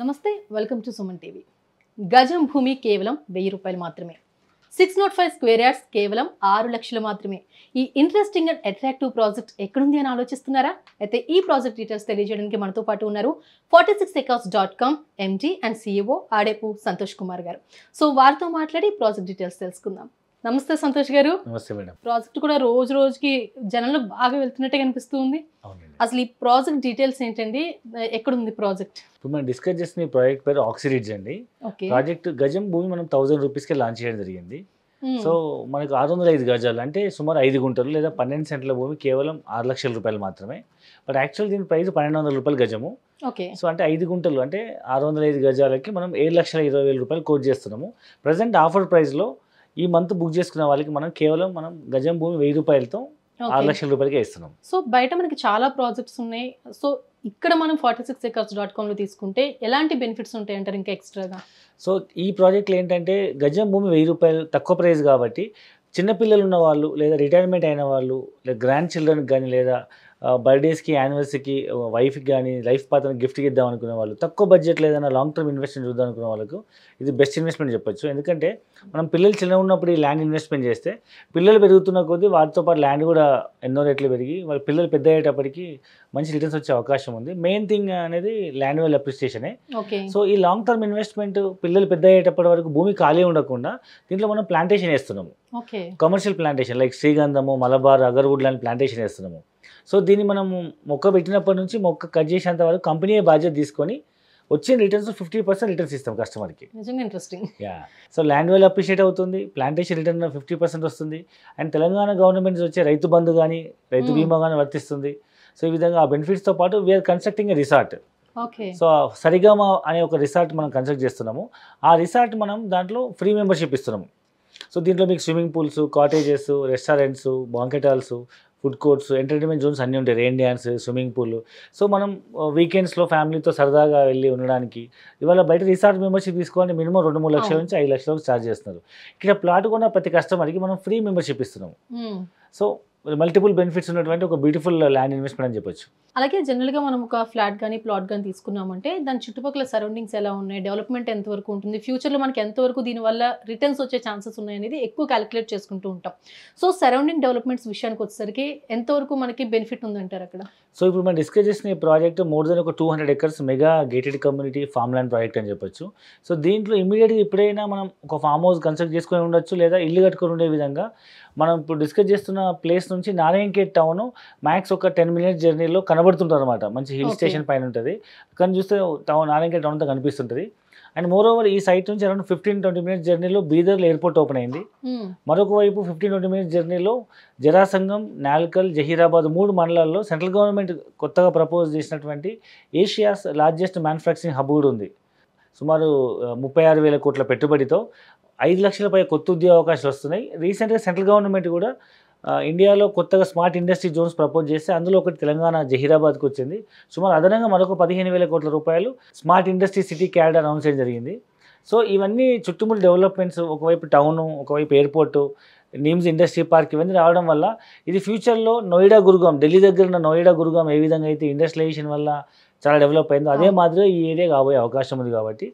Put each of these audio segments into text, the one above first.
నమస్తే welcome to Suman TV గజం భూమి కేవలం వెయ్యి రూపాయలు మాత్రమే six nought five square yards కేవలం ఆరు లక్షలు మాత్రమే ఈ ఇంట్రెస్టింగ్ అండ్ అట్రాక్టివ్ ప్రాజెక్ట్ ఎక్కడుంది అని ఆలోచిస్తున్నారా అయితే ఈ ప్రాజెక్ట్ డీటెయిల్స్ తెలియజేయడానికి మనతో పాటు ఉన్నారు forty six acres dot com MD and CEO Adepu Santosh Kumar గారు సో వారితో మాట్లాడి ప్రాజెక్ట్ డీటెయిల్స్ తెలుసుకుందాం నమస్తే సంతోష్ గారు నమస్తే మేడం ప్రాజెక్ట్ కూడా రోజు రోజుకి జనాలు బాగా వెళ్తున్నట్టే కనిపిస్తుంది అసలు ఈ ప్రాజెక్ట్ డీటెయిల్స్ ఏంటండి ఎక్కడ ఉంది ప్రాజెక్ట్ ఇప్పుడు మనం డిస్కస్ చేసిన ప్రాజెక్ట్ పేరు ఆక్సిరిడ్జ్ అండి ప్రాజెక్ట్ గజం భూమి మనం థౌసండ్ రూపీస్ కి లాంచ్ చేయడం జరిగింది సో మనకు ఆరు వందల ఐదు గజాలు అంటే సుమారు ఐదు గుంటలు లేదా పన్నెండు సెంట్ల భూమి కేవలం ఆరు లక్షల రూపాయలు మాత్రమే బట్ యాక్చువల్ దీని ప్రైస్ పన్నెండు వందల రూపాయలు గజము ఓకే సో అంటే ఐదు గుంటలు అంటే ఆరు వందల ఐదు గజాలకి మనం ఏడు లక్షల ఇరవై వేల రూపాయలు కోట్ చేస్తున్నాము ప్రజెంట్ ఆఫర్ ప్రైస్లో ఈ మంత్ బుక్ చేసుకున్న వాళ్ళకి మనం కేవలం మనం గజం భూమి వెయ్యి రూపాయలతో ఆరు లక్షల రూపాయలకి ఇస్తున్నాం సో బయట మనకి చాలా ప్రాజెక్ట్స్ ఉన్నాయి సో ఇక్కడ మనం ఫార్టీ సిక్స్ ఎకర్స్ డాట్ కామ్లో తీసుకుంటే ఎలాంటి బెనిఫిట్స్ ఉంటాయి అంటారు ఇంకా ఎక్స్ట్రాగా సో ఈ ప్రాజెక్ట్లు ఏంటంటే గజం భూమి వెయ్యి రూపాయలు తక్కువ ప్రైస్ కాబట్టి చిన్నపిల్లలు ఉన్న వాళ్ళు లేదా రిటైర్మెంట్ అయిన వాళ్ళు లేదా గ్రాండ్ చిల్డ్రన్ కానీ లేదా బర్త్డేస్కి యానివర్సరీకి వైఫ్కి కానీ లైఫ్ పాత్రని గిఫ్ట్కి ఇద్దాం అనుకునే వాళ్ళు తక్కువ బడ్జెట్లో ఏదైనా లాంగ్ టర్మ్ ఇన్వెస్ట్మెంట్ చూద్దాం అనుకునే వాళ్ళకు ఇది బెస్ట్ ఇన్వెస్ట్మెంట్ చెప్పొచ్చు ఎందుకంటే మనం పిల్లలు చిన్న ఉన్నప్పుడు ఈ ల్యాండ్ ఇన్వెస్ట్మెంట్ చేస్తే పిల్లలు పెరుగుతున్న కొద్దీ వాటితో పాటు ల్యాండ్ కూడా ఎన్నో రేట్లు పెరిగి వాళ్ళ పిల్లలు పెద్ద అయ్యేటప్పటికి మంచి రిటర్న్స్ వచ్చే అవకాశం ఉంది మెయిన్ థింగ్ అనేది ల్యాండ్ వాల్యూ అప్రిసియేషనే సో ఈ లాంగ్ టర్మ్ ఇన్వెస్ట్మెంట్ పిల్లలు పెద్ద అయ్యేటప్పటి వరకు భూమి ఖాళీ ఉండకుండా దీంట్లో మనం ప్లాంటేషన్ వేస్తున్నాము కమర్షియల్ ప్లాంటేషన్ లైక్ శ్రీగంధము మలబార్ అగర్వుడ్ లాంటి ప్లాంటేషన్ వేస్తున్నాము సో దీన్ని మనం మొక్క పెట్టినప్పటి నుంచి మొక్క కట్ చేసేంత వరకు కంపెనీ బాధ్యత తీసుకొని వచ్చిన రిటర్న్స్ ఫిఫ్టీ పర్సెంట్ రిటర్న్స్ ఇస్తాం కస్టమర్కి నిజంగా interesting yeah so land value appreciate అవుతుంది ప్లాంటేషన్ రిటర్న్ ఫిఫ్టీ పర్సెంట్ వస్తుంది అండ్ తెలంగాణ గవర్నమెంట్ వచ్చే రైతు బంధు కానీ రైతు hmm. బీమా కానీ వర్తిస్తుంది సో ఈ విధంగా ఆ బెనిఫిట్స్తో పాటు we're constructing a resort so Sarigama అనే ఒక రిసార్ట్ మనం కన్స్ట్రక్ట్ చేస్తున్నాము ఆ రిసార్ట్ మనం దాంట్లో ఫ్రీ మెంబర్షిప్ ఇస్తున్నాము సో దీంట్లో మీకు swimming pools cottages restaurants banquet halls food courts entertainment zones అన్నీ ఉంటాయి rain dance swimming pool so మనం వీకెండ్స్లో uh, ఫ్యామిలీతో సరదాగా వెళ్ళి ఉండడానికి ఇవాళ బయట రిసార్ట్ మెంబర్షిప్ తీసుకోవాలి మినిమం రెండు మూడు లక్షల నుంచి ఐదు లక్షలకు స్టార్ట్ చేస్తున్నారు ఇక్కడ ప్లాట్ కూడా ప్రతి కస్టమర్కి మనం ఫ్రీ మెంబర్షిప్ ఇస్తున్నాము సో మల్టిపుల్ బెనిఫిట్స్ ఉన్నటువంటి ఒక బ్యూటిఫుల్ ల్యాండ్ ఇన్వెస్ట్మెంట్ అని చెప్పొచ్చు అలాగే జనరల్గా మనం ఒక ఫ్లాట్ కానీ ప్లాట్ కానీ తీసుకున్నామంటే దాని చుట్టుపక్కల సరౌండింగ్స్ ఎలా ఉన్నాయి డెవలప్మెంట్ ఎంతవరకు ఉంటుంది ఫ్యూచర్లో మనకి ఎంతవరకు వల్ల రిటర్న్స్ వచ్చే ఛాన్సెస్ ఉన్నాయి అనేది ఎక్కువ క్యాలిక్యులేట్ చేసుకుంటూ ఉంటాం సో సరౌండింగ్ డెవలప్మెంట్స్ విషయానికి వచ్చేసరికి ఎంతవరకు మనకి బెనిఫిట్ ఉందంటారు అక్కడ సో ఇప్పుడు మనం డిస్కస్ చేసిన ఈ ప్రాజెక్ట్ మోర్ దెన్ ఒక two hundred acres mega gated community farm land project అని చెప్పొచ్చు సో దీంట్లో ఇమీడియట్గా ఇప్పుడైనా మనం ఒక ఫామ్ హౌస్ కన్స్ట్రక్ట్ చేసుకొని ఉండొచ్చు లేదా ఇల్లు కట్టుకొని ఉండే విధంగా మనం ఇప్పుడు డిస్కస్ చేస్తున్న ప్లేస్ నుంచి నారాయణకేట్ టౌన్ మ్యాక్స్ ఒక టెన్ మినిట్స్ జర్నీలో కనబడుతుంటారు అనమాట మంచి హిల్ స్టేషన్ పైన ఉంటుంది కానీ చూస్తే టౌన్ నారాయణకేట్ టౌన్ అంతా కనిపిస్తుంటుంది అండ్ మోర్ ఓవర్ ఈ సైట్ నుంచి అరౌండ్ ఫిఫ్టీన్ ట్వంటీ మినిట్స్ జర్నీలో బీదర్లో ఎయిర్పోర్ట్ ఓపెన్ అయింది మరొక వైపు ఫిఫ్టీన్ ట్వంటీ మినిట్స్ జర్నీలో జరాసంగం నాల్కల్ జహీరాబాద్ మూడు మండలాల్లో సెంట్రల్ గవర్నమెంట్ కొత్తగా ప్రపోజ్ చేసినటువంటి ఏషియాస్ లార్జెస్ట్ మ్యానుఫ్యాక్చరింగ్ హబ్ కూడా ఉంది సుమారు ముప్పై ఆరు వేల కోట్ల పెట్టుబడితో ఐదు లక్షలపై కొత్త ఉద్యోగ అవకాశాలు వస్తున్నాయి రీసెంట్గా సెంట్రల్ గవర్నమెంట్ కూడా ఇండియాలో కొత్తగా స్మార్ట్ ఇండస్ట్రీ జోన్స్ ప్రపోజ్ చేస్తే అందులో ఒకటి తెలంగాణ జహీరాబాద్కు వచ్చింది సుమారు అదనంగా మరొక పదిహేను వేల కోట్ల రూపాయలు స్మార్ట్ ఇండస్ట్రీ సిటీ క్యాడ్ అనౌన్స్ చేయడం జరిగింది సో ఇవన్నీ చుట్టుముట్టు డెవలప్మెంట్స్ ఒకవైపు టౌను ఒకవైపు ఎయిర్పోర్టు నిమ్స్ ఇండస్ట్రీ పార్క్ ఇవన్నీ రావడం వల్ల ఇది ఫ్యూచర్లో నోయిడా గురుగాం ఢిల్లీ దగ్గర ఉన్న నోయిడా గురుగాం ఏ విధంగా అయితే ఇండస్ట్రియలైజేషన్ వల్ల చాలా డెవలప్ అయిందో అదే మాదిరిగా ఈ ఏరియా కాబోయే అవకాశం ఉంది కాబట్టి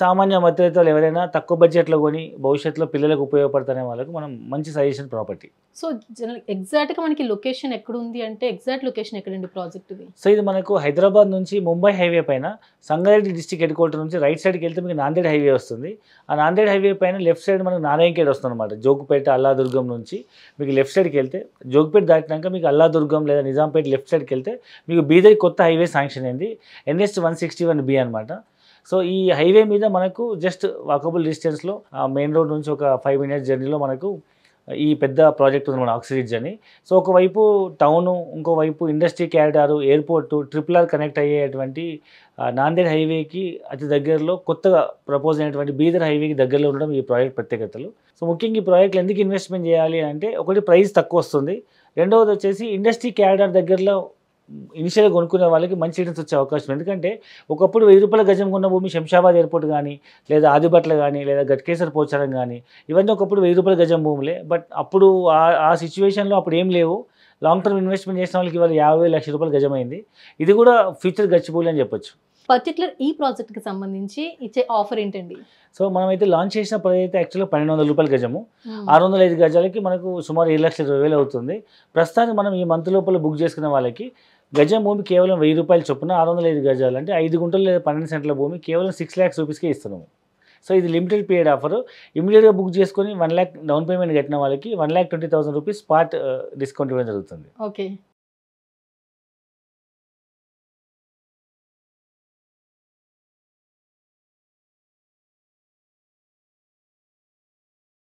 సామాన్య మధ్యతలు ఎవరైనా తక్కువ బడ్జెట్లో కొని భవిష్యత్తులో పిల్లలకు ఉపయోగపడతానే వాళ్ళకు మనం మంచి సజెషన్ ప్రాపర్టీ సో జనరల్ ఎగ్జాక్ట్గా మనకి లొకేషన్ ఎక్కడ ఉంది అంటే ఎగ్జాక్ట్ లొకేషన్ ఎక్కడండి ప్రాజెక్ట్ సో ఇది మనకు హైదరాబాద్ నుంచి ముంబై హైవే పైన సంగారెడ్డి డిస్టిక్ హెడ్ క్వార్టర్ నుంచి రైట్ సైడ్కి వెళ్తే మీకు నాందేడ్ హైవే వస్తుంది ఆ నాందేడ్ హైవే పైన లెఫ్ట్ సైడ్ మనకు నారాయణకేడ్ వస్తుంది అనమాట జోగుపేట అల్లాదుర్గం నుంచి మీకు లెఫ్ట్ సైడ్కి వెళ్తే జోగుపేట దాటినాక మీకు అల్లాదుర్గం లేదా నిజాంపేట లెఫ్ట్ సైడ్కి వెళ్తే మీకు బీదర్ కొత్త హైవే శాంక్షన్ అయింది NH one sixty one B అనమాట సో ఈ హైవే మీద మనకు జస్ట్ వాకబుల్ డిస్టెన్స్లో మెయిన్ రోడ్ నుంచి ఒక ఫైవ్ మినిట్స్ జర్నీలో మనకు ఈ పెద్ద ప్రాజెక్ట్ ఉంది మన ఆక్సిడ్జ్ అని సో ఒకవైపు టౌను ఇంకోవైపు industry corridor airport triple R connect అయ్యేటువంటి నాందేడ్ హైవేకి అతి దగ్గరలో కొత్తగా ప్రపోజ్ అయినటువంటి బీదర్ హైవేకి దగ్గరలో ఉండడం ఈ ప్రాజెక్ట్ ప్రత్యేకతలు సో ముఖ్యంగా ఈ ప్రాజెక్ట్లు ఎందుకు ఇన్వెస్ట్మెంట్ చేయాలి అంటే ఒకటి ప్రైస్ తక్కువ వస్తుంది రెండవది వచ్చేసి ఇండస్ట్రీ క్యారిడార్ దగ్గరలో ఇనిషియల్గా కొనుక్కునే వాళ్ళకి మంచి రిటర్న్స్ వచ్చే అవకాశం ఎందుకంటే ఒకప్పుడు వెయ్యి రూపాయల గజం కొన్న భూమి శంషాబాద్ ఎయిర్పోర్ట్ కానీ లేదా ఆదిబట్ల కానీ లేదా గట్కేసర్ పోచారం కానీ ఇవన్నీ ఒకప్పుడు వెయ్యి రూపాయల గజం భూములే బట్ అప్పుడు ఆ సిచ్యువేషన్లో అప్పుడు ఏం లేవు లాంగ్ టర్మ్ ఇన్వెస్ట్మెంట్ చేసిన వాళ్ళకి ఇవాళ యాభై లక్షల రూపాయలు గజమైంది ఇది కూడా ఫ్యూచర్ గచ్చిపోలే అని చెప్పొచ్చు పర్టికులర్ ఈ ప్రాజెక్ట్కి సంబంధించి ఇచ్చే ఆఫర్ ఏంటండి సో మనమైతే లాంచ్ చేసిన అయితే యాక్చువల్గా పన్నెండు వందల రూపాయలు గజము hmm. ఆరు వందల ఐదు గజాలకి మనకు సుమారు ఏడు లక్షల ఇరవై వేలు అవుతుంది ప్రస్తుతానికి మనం ఈ మంత్ లోపల బుక్ చేసుకున్న వాళ్ళకి గజం భూమి కేవలం వెయ్యి రూపాయలు చొప్పున ఆరు వందల ఐదు గజాలు అంటే ఐదు గుంటలు లేదా పన్నెండు సెంట్ల భూమి కేవలం సిక్స్ ల్యాక్స్ రూపీస్కే ఇస్తున్నాము సో ఇది లిమిటెడ్ పీరియడ్ ఆఫర్ ఇమీడియట్గా బుక్ చేసుకొని వన్ ల్యాక్ డౌన్ పేమెంట్ కట్టిన వాళ్ళకి one lakh twenty thousand rupees spot discount ఇవ్వడం జరుగుతుంది ఓకే